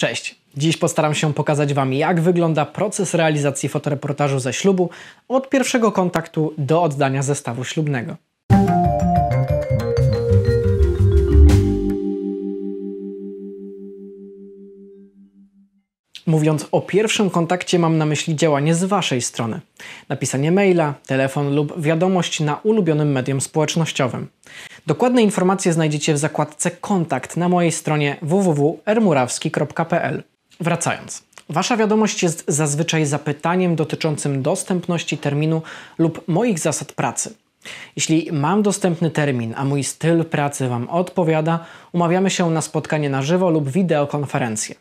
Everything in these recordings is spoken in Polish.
Cześć! Dziś postaram się pokazać Wam, jak wygląda proces realizacji fotoreportażu ze ślubu od pierwszego kontaktu do oddania zestawu ślubnego. Mówiąc o pierwszym kontakcie, mam na myśli działanie z Waszej strony. Napisanie maila, telefon lub wiadomość na ulubionym medium społecznościowym. Dokładne informacje znajdziecie w zakładce Kontakt na mojej stronie www.ermurawski.pl. Wracając. Wasza wiadomość jest zazwyczaj zapytaniem dotyczącym dostępności terminu lub moich zasad pracy. Jeśli mam dostępny termin, a mój styl pracy Wam odpowiada, umawiamy się na spotkanie na żywo lub wideokonferencję.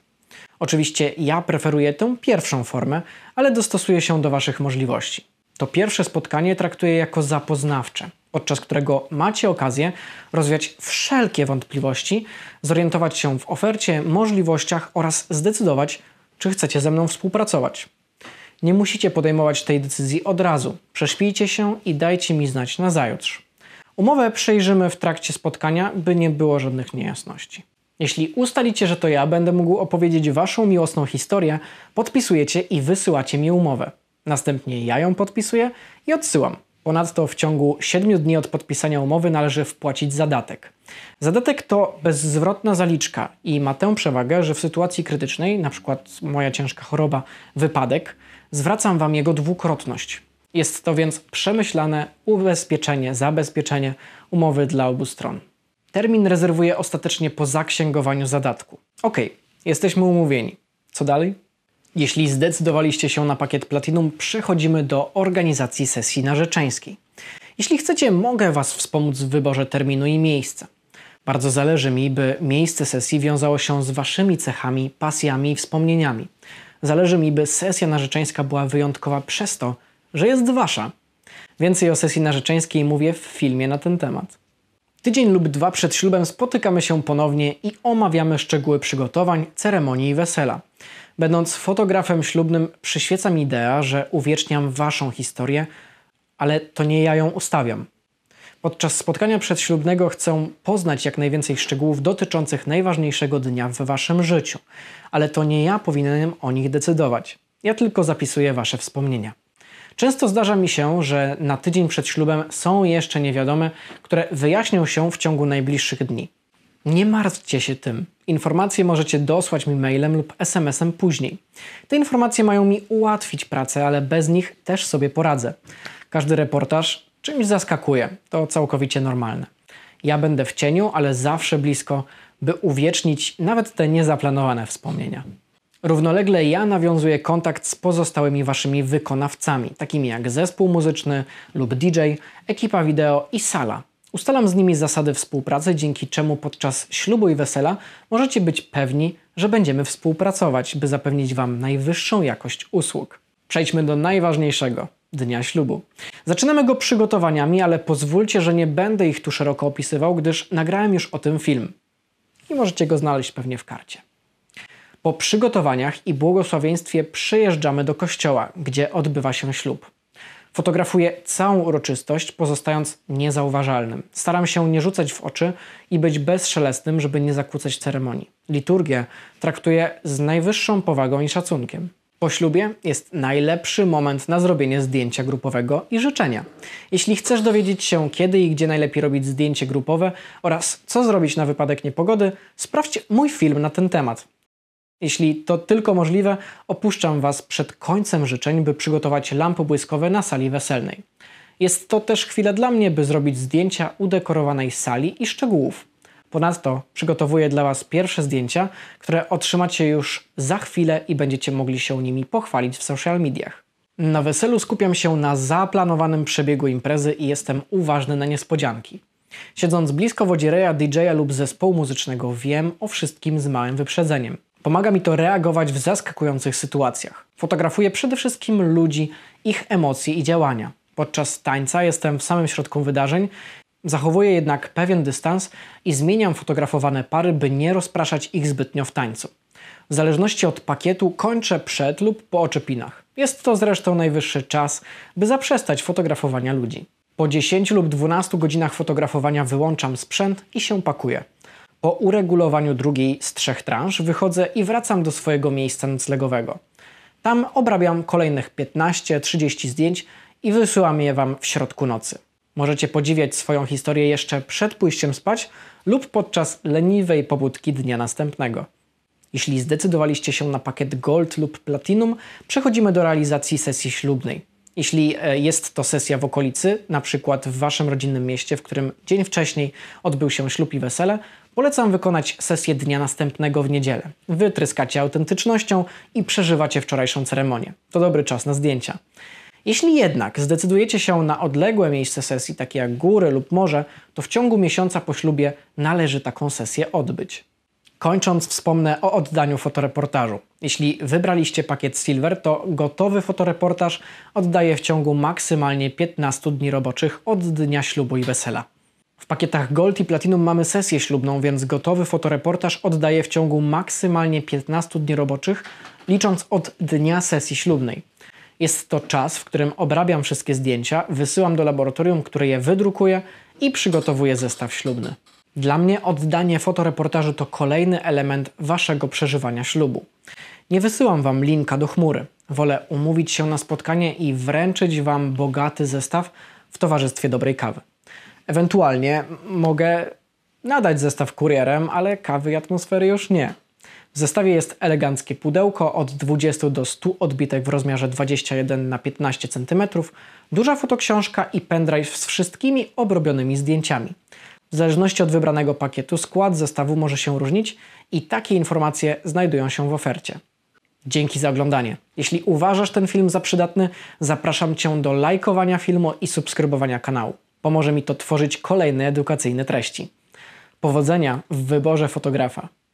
Oczywiście ja preferuję tę pierwszą formę, ale dostosuję się do Waszych możliwości. To pierwsze spotkanie traktuję jako zapoznawcze, podczas którego macie okazję rozwiać wszelkie wątpliwości, zorientować się w ofercie, możliwościach oraz zdecydować, czy chcecie ze mną współpracować. Nie musicie podejmować tej decyzji od razu. Przeszpijcie się i dajcie mi znać na zajutrz. Umowę przejrzymy w trakcie spotkania, by nie było żadnych niejasności. Jeśli ustalicie, że to ja będę mógł opowiedzieć waszą miłosną historię, podpisujecie i wysyłacie mi umowę. Następnie ja ją podpisuję i odsyłam. Ponadto w ciągu 7 dni od podpisania umowy należy wpłacić zadatek. Zadatek to bezzwrotna zaliczka i ma tę przewagę, że w sytuacji krytycznej, np. moja ciężka choroba, wypadek, zwracam Wam jego dwukrotność. Jest to więc przemyślane ubezpieczenie, zabezpieczenie umowy dla obu stron. Termin rezerwuję ostatecznie po zaksięgowaniu zadatku. Ok, jesteśmy umówieni. Co dalej? Jeśli zdecydowaliście się na pakiet Platinum, przechodzimy do organizacji sesji narzeczeńskiej. Jeśli chcecie, mogę Was wspomóc w wyborze terminu i miejsca. Bardzo zależy mi, by miejsce sesji wiązało się z Waszymi cechami, pasjami i wspomnieniami. Zależy mi, by sesja narzeczeńska była wyjątkowa przez to, że jest Wasza. Więcej o sesji narzeczeńskiej mówię w filmie na ten temat. Tydzień lub dwa przed ślubem spotykamy się ponownie i omawiamy szczegóły przygotowań, ceremonii i wesela. Będąc fotografem ślubnym, przyświeca mi idea, że uwieczniam waszą historię, ale to nie ja ją ustawiam. Podczas spotkania przedślubnego chcę poznać jak najwięcej szczegółów dotyczących najważniejszego dnia w waszym życiu, ale to nie ja powinienem o nich decydować. Ja tylko zapisuję wasze wspomnienia. Często zdarza mi się, że na tydzień przed ślubem są jeszcze niewiadome, które wyjaśnią się w ciągu najbliższych dni. Nie martwcie się tym. Informacje możecie dosłać mi mailem lub SMS-em później. Te informacje mają mi ułatwić pracę, ale bez nich też sobie poradzę. Każdy reportaż czymś zaskakuje. To całkowicie normalne. Ja będę w cieniu, ale zawsze blisko, by uwiecznić nawet te niezaplanowane wspomnienia. Równolegle ja nawiązuję kontakt z pozostałymi waszymi wykonawcami, takimi jak zespół muzyczny lub DJ, ekipa wideo i sala. Ustalam z nimi zasady współpracy, dzięki czemu podczas ślubu i wesela możecie być pewni, że będziemy współpracować, by zapewnić wam najwyższą jakość usług. Przejdźmy do najważniejszego dnia ślubu. Zaczynamy go przygotowaniami, ale pozwólcie, że nie będę ich tu szeroko opisywał, gdyż nagrałem już o tym film. I możecie go znaleźć pewnie w karcie. Po przygotowaniach i błogosławieństwie przyjeżdżamy do kościoła, gdzie odbywa się ślub. Fotografuję całą uroczystość, pozostając niezauważalnym. Staram się nie rzucać w oczy i być bezszelestnym, żeby nie zakłócać ceremonii. Liturgię traktuję z najwyższą powagą i szacunkiem. Po ślubie jest najlepszy moment na zrobienie zdjęcia grupowego i życzenia. Jeśli chcesz dowiedzieć się, kiedy i gdzie najlepiej robić zdjęcie grupowe oraz co zrobić na wypadek niepogody, sprawdź mój film na ten temat. Jeśli to tylko możliwe, opuszczam Was przed końcem życzeń, by przygotować lampy błyskowe na sali weselnej. Jest to też chwila dla mnie, by zrobić zdjęcia udekorowanej sali i szczegółów. Ponadto przygotowuję dla Was pierwsze zdjęcia, które otrzymacie już za chwilę i będziecie mogli się nimi pochwalić w social mediach. Na weselu skupiam się na zaplanowanym przebiegu imprezy i jestem uważny na niespodzianki. Siedząc blisko wodzireja, DJ-a lub zespołu muzycznego, wiem o wszystkim z małym wyprzedzeniem. Pomaga mi to reagować w zaskakujących sytuacjach. Fotografuję przede wszystkim ludzi, ich emocje i działania. Podczas tańca jestem w samym środku wydarzeń, zachowuję jednak pewien dystans i zmieniam fotografowane pary, by nie rozpraszać ich zbytnio w tańcu. W zależności od pakietu kończę przed lub po oczepinach. Jest to zresztą najwyższy czas, by zaprzestać fotografowania ludzi. Po 10 lub 12 godzinach fotografowania wyłączam sprzęt i się pakuję. Po uregulowaniu drugiej z trzech transz wychodzę i wracam do swojego miejsca noclegowego. Tam obrabiam kolejnych 15-30 zdjęć i wysyłam je Wam w środku nocy. Możecie podziwiać swoją historię jeszcze przed pójściem spać lub podczas leniwej pobudki dnia następnego. Jeśli zdecydowaliście się na pakiet Gold lub Platinum, przechodzimy do realizacji sesji ślubnej. Jeśli e, jest to sesja w okolicy, na przykład w waszym rodzinnym mieście, w którym dzień wcześniej odbył się ślub i wesele, polecam wykonać sesję dnia następnego w niedzielę. Wytryskacie autentycznością i przeżywacie wczorajszą ceremonię. To dobry czas na zdjęcia. Jeśli jednak zdecydujecie się na odległe miejsce sesji, takie jak góry lub morze, to w ciągu miesiąca po ślubie należy taką sesję odbyć. Kończąc, wspomnę o oddaniu fotoreportażu. Jeśli wybraliście pakiet Silver, to gotowy fotoreportaż oddaje w ciągu maksymalnie 15 dni roboczych od dnia ślubu i wesela. W pakietach Gold i Platinum mamy sesję ślubną, więc gotowy fotoreportaż oddaje w ciągu maksymalnie 15 dni roboczych, licząc od dnia sesji ślubnej. Jest to czas, w którym obrabiam wszystkie zdjęcia, wysyłam do laboratorium, które je wydrukuje i przygotowuje zestaw ślubny. Dla mnie oddanie fotoreportażu to kolejny element waszego przeżywania ślubu. Nie wysyłam wam linka do chmury. Wolę umówić się na spotkanie i wręczyć wam bogaty zestaw w towarzystwie dobrej kawy. Ewentualnie mogę nadać zestaw kurierem, ale kawy i atmosfery już nie. W zestawie jest eleganckie pudełko od 20 do 100 odbitek w rozmiarze 21 na 15 cm, duża fotoksiążka i pendrive z wszystkimi obrobionymi zdjęciami. W zależności od wybranego pakietu skład zestawu może się różnić i takie informacje znajdują się w ofercie. Dzięki za oglądanie. Jeśli uważasz ten film za przydatny, zapraszam Cię do lajkowania filmu i subskrybowania kanału. Pomoże mi to tworzyć kolejne edukacyjne treści. Powodzenia w wyborze fotografa.